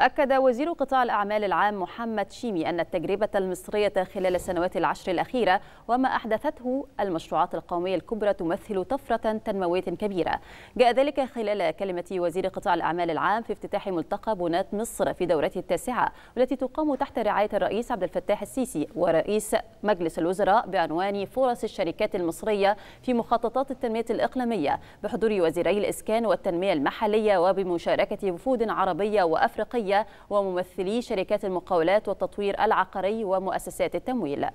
أكد وزير قطاع الأعمال العام محمد شيمي أن التجربة المصرية خلال السنوات العشر الأخيرة وما أحدثته المشروعات القومية الكبرى تمثل طفرة تنموية كبيرة جاء ذلك خلال كلمة وزير قطاع الأعمال العام في افتتاح ملتقى بناة مصر في دورته التاسعة والتي تقام تحت رعاية الرئيس عبد الفتاح السيسي ورئيس مجلس الوزراء بعنوان فرص الشركات المصرية في مخططات التنمية الإقليمية بحضور وزيري الإسكان والتنمية المحلية وبمشاركة وفود عربية وأفريقية العقارية وممثلي شركات المقاولات والتطوير العقاري ومؤسسات التمويل